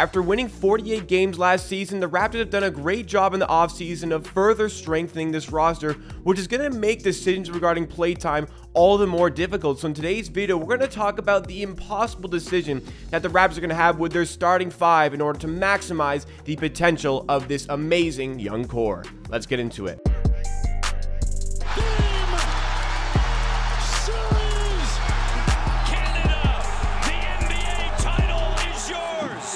After winning 48 games last season, the Raptors have done a great job in the offseason of further strengthening this roster, which is going to make decisions regarding playtime all the more difficult. So in today's video, we're going to talk about the impossible decision that the Raptors are going to have with their starting five in order to maximize the potential of this amazing young core. Let's get into it.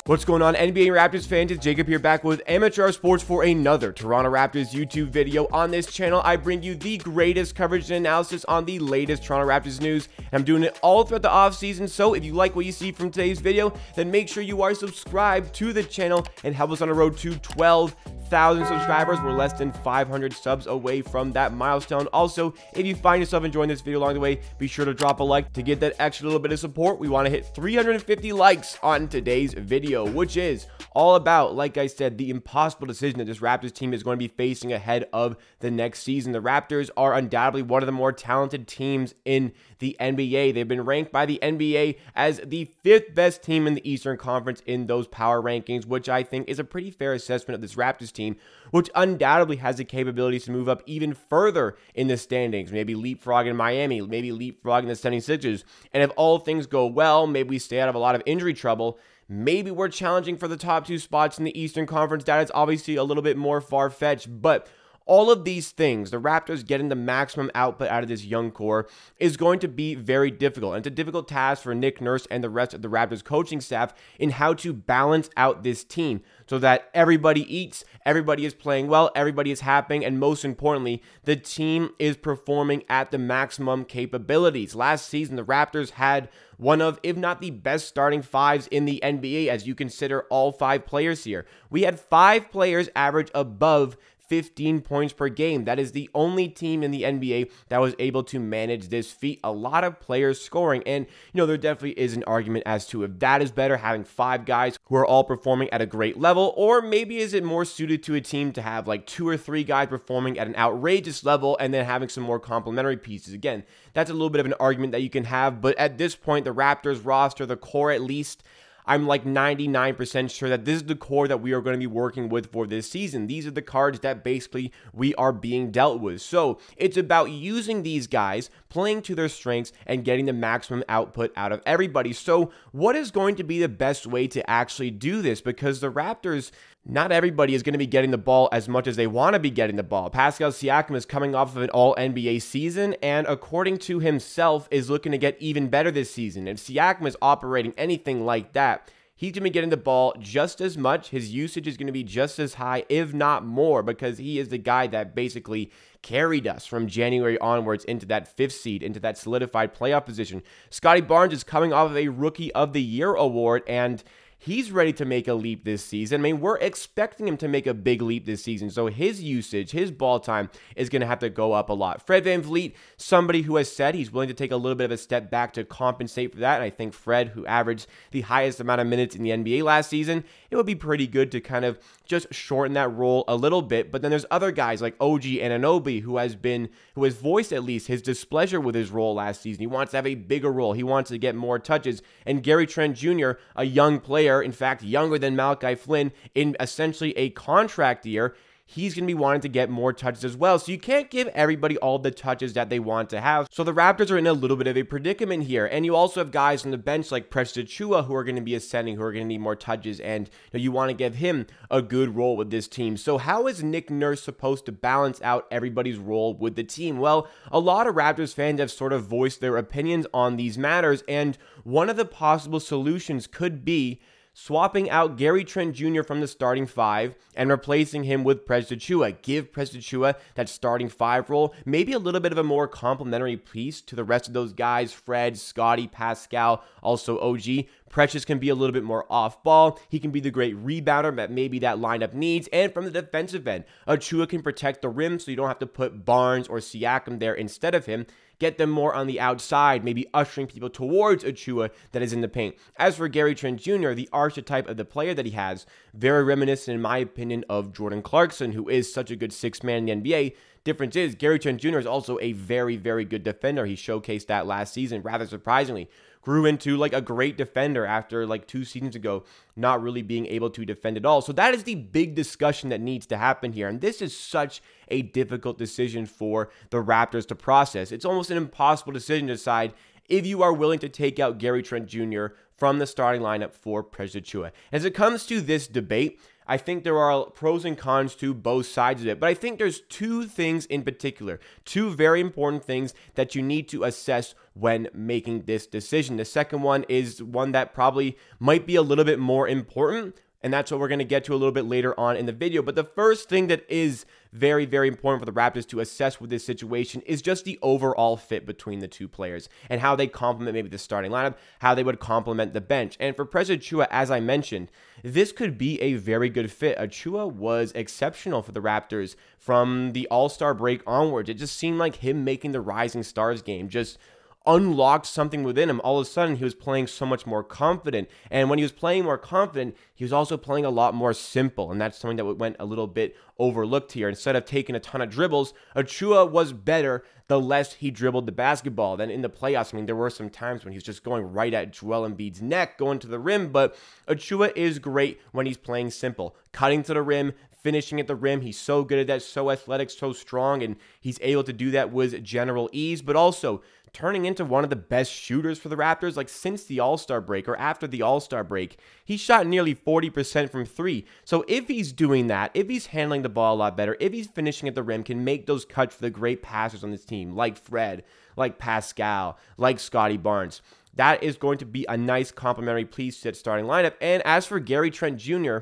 What's going on, NBA Raptors fans? It's Jacob here back with Amateur Sports for another Toronto Raptors YouTube video. On this channel, I bring you the greatest coverage and analysis on the latest Toronto Raptors news. And I'm doing it all throughout the offseason, so if you like what you see from today's video, then make sure you are subscribed to the channel and help us on the road to 12 1,000 subscribers. We're less than 500 subs away from that milestone. Also, if you find yourself enjoying this video along the way, be sure to drop a like to get that extra little bit of support. We want to hit 350 likes on today's video, which is all about, like I said, the impossible decision that this Raptors team is going to be facing ahead of the next season. The Raptors are undoubtedly one of the more talented teams in the NBA. They've been ranked by the NBA as the fifth best team in the Eastern Conference in those power rankings, which I think is a pretty fair assessment of this Raptors team, which undoubtedly has the capabilities to move up even further in the standings, maybe leapfrogging Miami, maybe leapfrogging the 76ers. And if all things go well, maybe we stay out of a lot of injury trouble. Maybe we're challenging for the top two spots in the Eastern Conference. That is obviously a little bit more far fetched, but all of these things, the Raptors getting the maximum output out of this young core is going to be very difficult. And it's a difficult task for Nick Nurse and the rest of the Raptors coaching staff in how to balance out this team so that everybody eats, everybody is playing well, everybody is happening, and most importantly, the team is performing at the maximum capabilities. Last season, the Raptors had one of, if not the best starting fives in the NBA as you consider all five players here. We had five players average above 15 points per game. That is the only team in the NBA that was able to manage this feat. A lot of players scoring. And, you know, there definitely is an argument as to if that is better, having five guys who are all performing at a great level, or maybe is it more suited to a team to have like two or three guys performing at an outrageous level and then having some more complementary pieces. Again, that's a little bit of an argument that you can have. But at this point, the Raptors roster, the core at least, I'm like 99% sure that this is the core that we are going to be working with for this season. These are the cards that basically we are being dealt with. So it's about using these guys, playing to their strengths, and getting the maximum output out of everybody. So, what is going to be the best way to actually do this? Because the Raptors not everybody is going to be getting the ball as much as they want to be getting the ball. Pascal Siakam is coming off of an all NBA season and according to himself is looking to get even better this season. If Siakam is operating anything like that, he's going to be getting the ball just as much. His usage is going to be just as high, if not more, because he is the guy that basically carried us from January onwards into that fifth seed, into that solidified playoff position. Scotty Barnes is coming off of a Rookie of the Year award and he's ready to make a leap this season. I mean, we're expecting him to make a big leap this season. So his usage, his ball time is going to have to go up a lot. Fred Van Vliet, somebody who has said he's willing to take a little bit of a step back to compensate for that. And I think Fred, who averaged the highest amount of minutes in the NBA last season, it would be pretty good to kind of just shorten that role a little bit. But then there's other guys like OG Ananobi, who has been, who has voiced at least his displeasure with his role last season. He wants to have a bigger role, he wants to get more touches. And Gary Trent Jr., a young player, player, in fact, younger than Malachi Flynn, in essentially a contract year, he's going to be wanting to get more touches as well. So you can't give everybody all the touches that they want to have. So the Raptors are in a little bit of a predicament here. And you also have guys on the bench like Preston Chua who are going to be ascending, who are going to need more touches, and you, know, you want to give him a good role with this team. So how is Nick Nurse supposed to balance out everybody's role with the team? Well, a lot of Raptors fans have sort of voiced their opinions on these matters, and one of the possible solutions could be swapping out Gary Trent Jr. from the starting five and replacing him with Chua Give Chua that starting five role, maybe a little bit of a more complementary piece to the rest of those guys Fred, Scotty, Pascal, also OG. Precious can be a little bit more off ball. He can be the great rebounder that maybe that lineup needs. And from the defensive end, Achua can protect the rim so you don't have to put Barnes or Siakam there instead of him get them more on the outside, maybe ushering people towards Achua that is in the paint. As for Gary Trent Jr., the archetype of the player that he has, very reminiscent, in my opinion, of Jordan Clarkson, who is such a good six man in the NBA. Difference is, Gary Trent Jr. is also a very, very good defender. He showcased that last season, rather surprisingly grew into like a great defender after like two seasons ago not really being able to defend at all. So that is the big discussion that needs to happen here. And this is such a difficult decision for the Raptors to process. It's almost an impossible decision to decide if you are willing to take out Gary Trent Jr. from the starting lineup for Precious Chua. As it comes to this debate, I think there are pros and cons to both sides of it, but I think there's two things in particular, two very important things that you need to assess when making this decision. The second one is one that probably might be a little bit more important, and that's what we're going to get to a little bit later on in the video. But the first thing that is very, very important for the Raptors to assess with this situation is just the overall fit between the two players and how they complement maybe the starting lineup, how they would complement the bench. And for President Chua, as I mentioned, this could be a very good fit. Achua was exceptional for the Raptors from the All Star break onwards. It just seemed like him making the Rising Stars game just unlocked something within him. All of a sudden, he was playing so much more confident. And when he was playing more confident, he was also playing a lot more simple. And that's something that went a little bit overlooked here. Instead of taking a ton of dribbles, Achua was better the less he dribbled the basketball. than in the playoffs, I mean, there were some times when he was just going right at Joel Embiid's neck, going to the rim. But Achua is great when he's playing simple, cutting to the rim, finishing at the rim. He's so good at that, so athletic, so strong, and he's able to do that with general ease, but also turning into one of the best shooters for the Raptors, like since the All Star break or after the All Star break. He shot nearly 40% from three. So if he's doing that, if he's handling the ball a lot better, if he's finishing at the rim, can make those cuts for the great passers on this team, like Fred, like Pascal, like Scotty Barnes. That is going to be a nice complimentary piece to that starting lineup. And as for Gary Trent Jr.,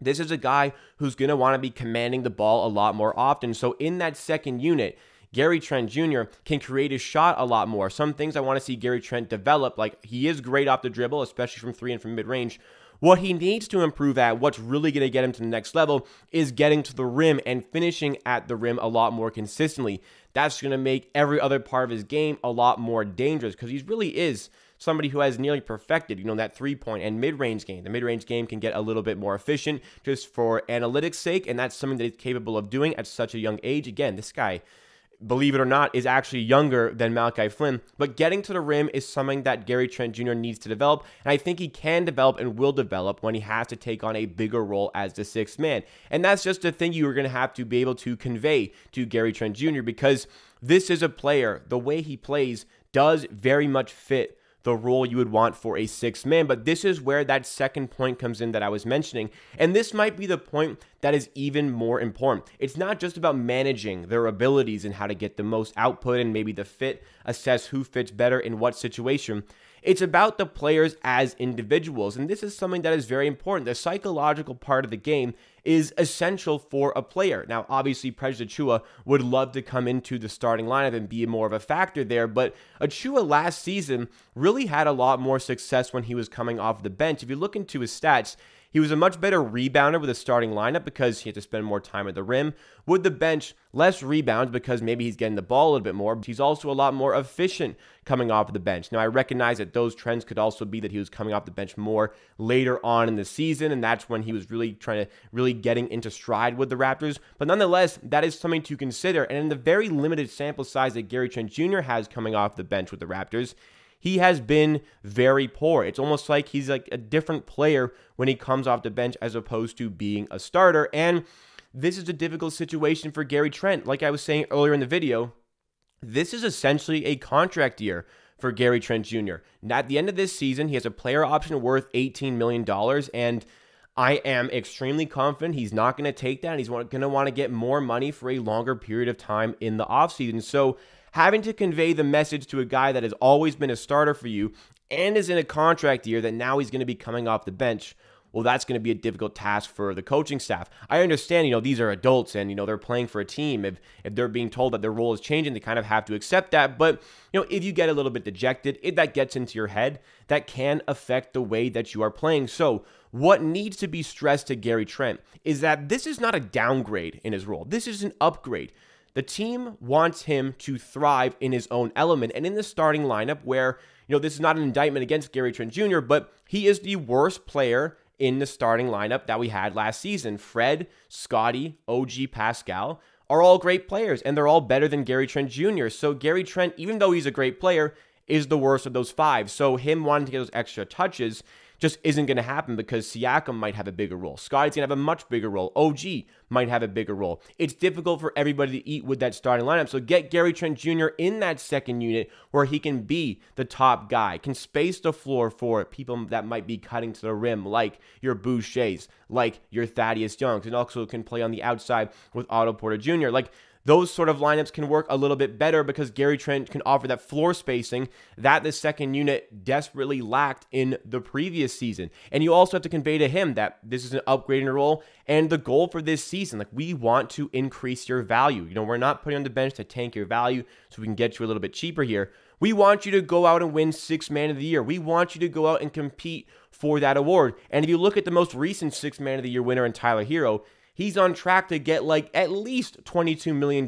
this is a guy who's going to want to be commanding the ball a lot more often. So, in that second unit, Gary Trent Jr. can create his shot a lot more. Some things I want to see Gary Trent develop, like he is great off the dribble, especially from three and from mid range. What he needs to improve at, what's really going to get him to the next level, is getting to the rim and finishing at the rim a lot more consistently. That's going to make every other part of his game a lot more dangerous because he really is somebody who has nearly perfected, you know, that three point and mid range game. The mid range game can get a little bit more efficient just for analytics sake, and that's something that he's capable of doing at such a young age. Again, this guy believe it or not, is actually younger than Malachi Flynn. But getting to the rim is something that Gary Trent Jr. needs to develop. And I think he can develop and will develop when he has to take on a bigger role as the sixth man. And that's just the thing you are going to have to be able to convey to Gary Trent Jr. because this is a player, the way he plays does very much fit the role you would want for a sixth man. But this is where that second point comes in that I was mentioning. And this might be the point that is even more important. It's not just about managing their abilities and how to get the most output and maybe the fit, assess who fits better in what situation. It's about the players as individuals, and this is something that is very important. The psychological part of the game is essential for a player. Now, obviously, Precious Chua would love to come into the starting lineup and be more of a factor there, but Achua last season really had a lot more success when he was coming off the bench. If you look into his stats, he was a much better rebounder with a starting lineup because he had to spend more time at the rim. With the bench, less rebounds because maybe he's getting the ball a little bit more. But he's also a lot more efficient coming off the bench. Now, I recognize that those trends could also be that he was coming off the bench more later on in the season, and that's when he was really trying to really getting into stride with the Raptors. But nonetheless, that is something to consider. And in the very limited sample size that Gary Trent Jr. has coming off the bench with the Raptors, he has been very poor. It's almost like he's like a different player when he comes off the bench as opposed to being a starter. And this is a difficult situation for Gary Trent. Like I was saying earlier in the video, this is essentially a contract year for Gary Trent Jr. Now, at the end of this season, he has a player option worth $18 million, and I am extremely confident he's not going to take that. He's going to want to get more money for a longer period of time in the offseason. So having to convey the message to a guy that has always been a starter for you and is in a contract year that now he's going to be coming off the bench well, that's going to be a difficult task for the coaching staff. I understand, you know, these are adults and, you know, they're playing for a team. If, if they're being told that their role is changing, they kind of have to accept that. But, you know, if you get a little bit dejected, if that gets into your head, that can affect the way that you are playing. So, what needs to be stressed to Gary Trent is that this is not a downgrade in his role, this is an upgrade. The team wants him to thrive in his own element and in the starting lineup, where, you know, this is not an indictment against Gary Trent Jr., but he is the worst player in the starting lineup that we had last season. Fred, Scotty, OG Pascal are all great players, and they're all better than Gary Trent Jr. So, Gary Trent, even though he's a great player, is the worst of those five. So, him wanting to get those extra touches just isn't going to happen because Siakam might have a bigger role. Scotty's going to have a much bigger role. OG might have a bigger role. It's difficult for everybody to eat with that starting lineup. So get Gary Trent Jr. in that second unit where he can be the top guy, can space the floor for people that might be cutting to the rim, like your Bouchers, like your Thaddeus Youngs, and also can play on the outside with Otto Porter Jr. Like those sort of lineups can work a little bit better because Gary Trent can offer that floor spacing that the second unit desperately lacked in the previous season. And you also have to convey to him that this is an upgrade in role and the goal for this season. Like, we want to increase your value. You know, we're not putting on the bench to tank your value so we can get you a little bit cheaper here. We want you to go out and win six man of the year. We want you to go out and compete for that award. And if you look at the most recent six man of the year winner in Tyler Hero, he's on track to get like at least $22 million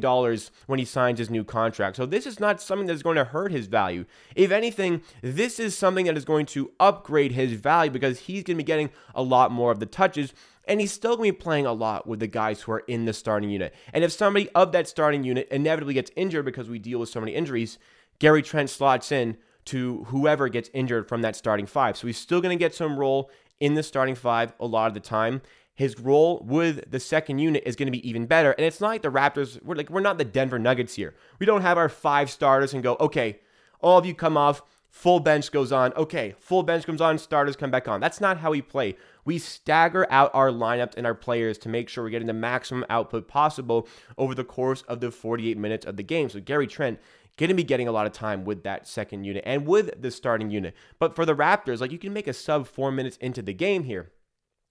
when he signs his new contract. So this is not something that's going to hurt his value. If anything, this is something that is going to upgrade his value because he's going to be getting a lot more of the touches and he's still going to be playing a lot with the guys who are in the starting unit. And if somebody of that starting unit inevitably gets injured because we deal with so many injuries, Gary Trent slots in to whoever gets injured from that starting five. So he's still going to get some role in the starting five a lot of the time his role with the second unit is going to be even better. And it's not like the Raptors, we're like, we're not the Denver Nuggets here. We don't have our five starters and go, okay, all of you come off, full bench goes on, okay, full bench comes on, starters come back on. That's not how we play. We stagger out our lineups and our players to make sure we're getting the maximum output possible over the course of the 48 minutes of the game. So Gary Trent going to be getting a lot of time with that second unit and with the starting unit. But for the Raptors, like you can make a sub 4 minutes into the game here.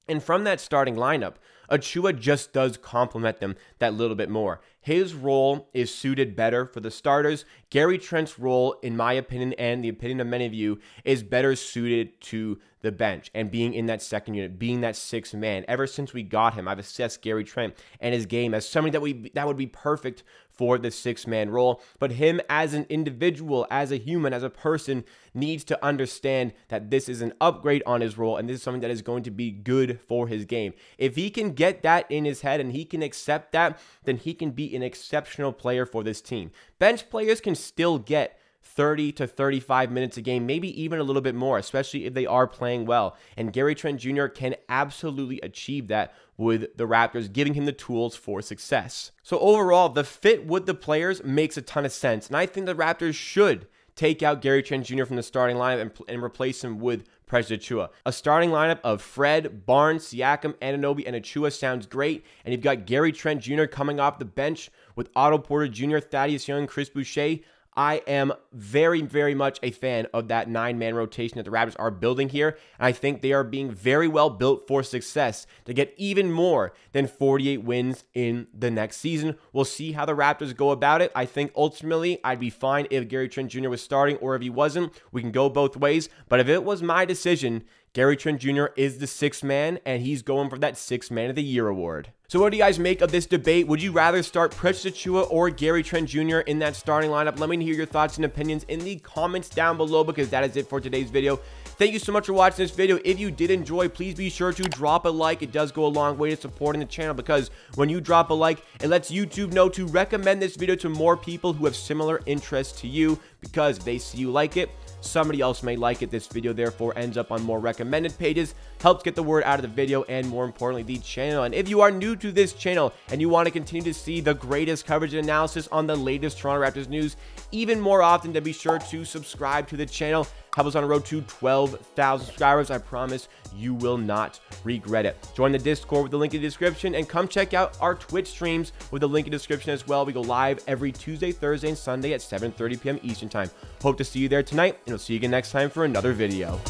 And from that starting lineup, Achua just does complement them that little bit more. His role is suited better for the starters. Gary Trent's role, in my opinion, and the opinion of many of you, is better suited to the bench and being in that second unit, being that sixth man. Ever since we got him, I've assessed Gary Trent and his game as somebody that we that would be perfect for the six man role. But him as an individual, as a human, as a person, needs to understand that this is an upgrade on his role and this is something that is going to be good for his game. If he can get that in his head and he can accept that, then he can be an exceptional player for this team. Bench players can still get 30 to 35 minutes a game, maybe even a little bit more, especially if they are playing well. And Gary Trent Jr. can absolutely achieve that with the Raptors, giving him the tools for success. So, overall, the fit with the players makes a ton of sense. And I think the Raptors should take out Gary Trent Jr. from the starting lineup and, and replace him with Precious Achua. A starting lineup of Fred, Barnes, Siakam, Ananobi, and Achua sounds great. And you've got Gary Trent Jr. coming off the bench with Otto Porter Jr., Thaddeus Young, Chris Boucher. I am very, very much a fan of that nine man rotation that the Raptors are building here. And I think they are being very well built for success to get even more than 48 wins in the next season. We'll see how the Raptors go about it. I think ultimately I'd be fine if Gary Trent Jr. was starting or if he wasn't. We can go both ways. But if it was my decision, Gary Trent Jr. is the sixth man, and he's going for that sixth man of the year award. So what do you guys make of this debate? Would you rather start Precious Achua or Gary Trent Jr. in that starting lineup? Let me hear your thoughts and opinions in the comments down below because that is it for today's video. Thank you so much for watching this video. If you did enjoy, please be sure to drop a like. It does go a long way to supporting the channel because when you drop a like, it lets YouTube know to recommend this video to more people who have similar interests to you because they see you like it, somebody else may like it. This video therefore ends up on more recommended pages, helps get the word out of the video, and more importantly, the channel. And if you are new to this channel and you want to continue to see the greatest coverage and analysis on the latest Toronto Raptors news even more often, then be sure to subscribe to the channel help us on the road to 12,000 subscribers. I promise you will not regret it. Join the Discord with the link in the description and come check out our Twitch streams with the link in the description as well. We go live every Tuesday, Thursday, and Sunday at 7.30 p.m. Eastern Time. Hope to see you there tonight, and we'll see you again next time for another video.